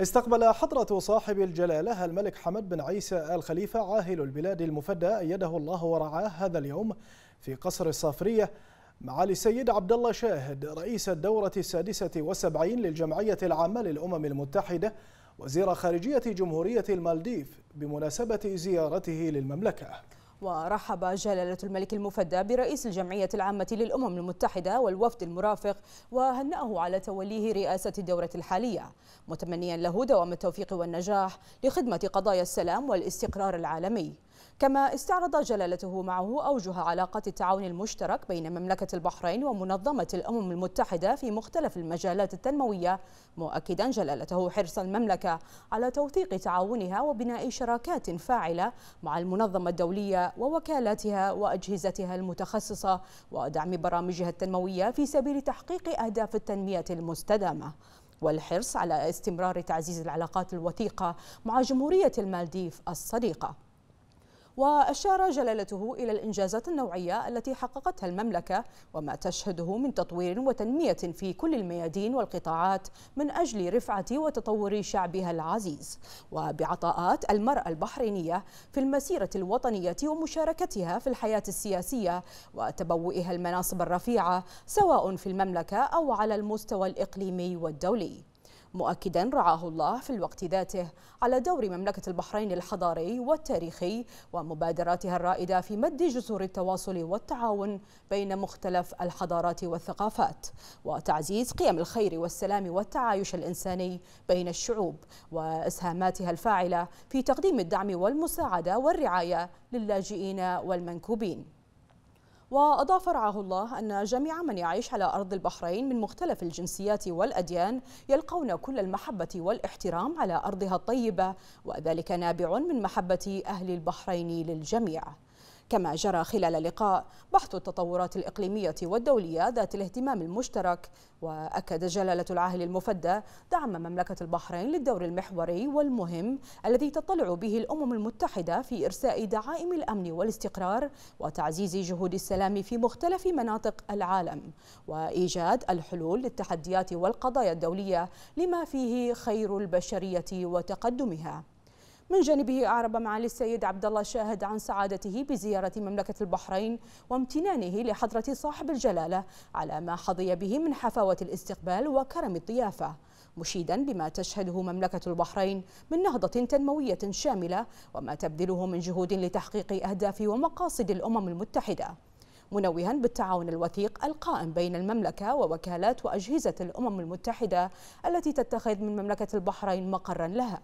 استقبل حضرة صاحب الجلالة الملك حمد بن عيسى آل خليفة عاهل البلاد المفدى أيده الله ورعاه هذا اليوم في قصر الصافرية معالي السيد عبد الله شاهد رئيس الدورة السادسة والسبعين للجمعية العامة للأمم المتحدة وزير خارجية جمهورية المالديف بمناسبة زيارته للمملكة ورحب جلالة الملك المفدى برئيس الجمعية العامة للأمم المتحدة والوفد المرافق وهنأه على توليه رئاسة الدورة الحالية متمنيا له دوام التوفيق والنجاح لخدمة قضايا السلام والاستقرار العالمي كما استعرض جلالته معه أوجه علاقة التعاون المشترك بين مملكة البحرين ومنظمة الأمم المتحدة في مختلف المجالات التنموية مؤكدا جلالته حرص المملكة على توثيق تعاونها وبناء شراكات فاعلة مع المنظمة الدولية ووكالاتها وأجهزتها المتخصصة ودعم برامجها التنموية في سبيل تحقيق أهداف التنمية المستدامة والحرص على استمرار تعزيز العلاقات الوثيقة مع جمهورية المالديف الصديقة وأشار جلالته إلى الإنجازات النوعية التي حققتها المملكة وما تشهده من تطوير وتنمية في كل الميادين والقطاعات من أجل رفعة وتطور شعبها العزيز وبعطاءات المرأة البحرينية في المسيرة الوطنية ومشاركتها في الحياة السياسية وتبوئها المناصب الرفيعة سواء في المملكة أو على المستوى الإقليمي والدولي مؤكدا رعاه الله في الوقت ذاته على دور مملكة البحرين الحضاري والتاريخي ومبادراتها الرائدة في مد جسور التواصل والتعاون بين مختلف الحضارات والثقافات وتعزيز قيم الخير والسلام والتعايش الإنساني بين الشعوب وإسهاماتها الفاعلة في تقديم الدعم والمساعدة والرعاية للاجئين والمنكوبين وأضاف رعاه الله أن جميع من يعيش على أرض البحرين من مختلف الجنسيات والأديان يلقون كل المحبة والاحترام على أرضها الطيبة وذلك نابع من محبة أهل البحرين للجميع كما جرى خلال اللقاء بحث التطورات الإقليمية والدولية ذات الاهتمام المشترك وأكد جلالة العاهل المفدى دعم مملكة البحرين للدور المحوري والمهم الذي تطلع به الأمم المتحدة في إرساء دعائم الأمن والاستقرار وتعزيز جهود السلام في مختلف مناطق العالم وإيجاد الحلول للتحديات والقضايا الدولية لما فيه خير البشرية وتقدمها من جانبه أعرب معالي السيد عبد الله شاهد عن سعادته بزيارة مملكة البحرين وامتنانه لحضرة صاحب الجلالة على ما حظي به من حفاوة الاستقبال وكرم الضيافة مشيدا بما تشهده مملكة البحرين من نهضة تنموية شاملة وما تبذله من جهود لتحقيق أهداف ومقاصد الأمم المتحدة منوها بالتعاون الوثيق القائم بين المملكة ووكالات وأجهزة الأمم المتحدة التي تتخذ من مملكة البحرين مقرا لها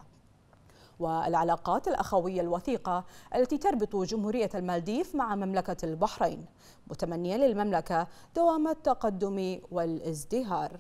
والعلاقات الأخوية الوثيقة التي تربط جمهورية المالديف مع مملكة البحرين متمنيا للمملكة دوام التقدم والازدهار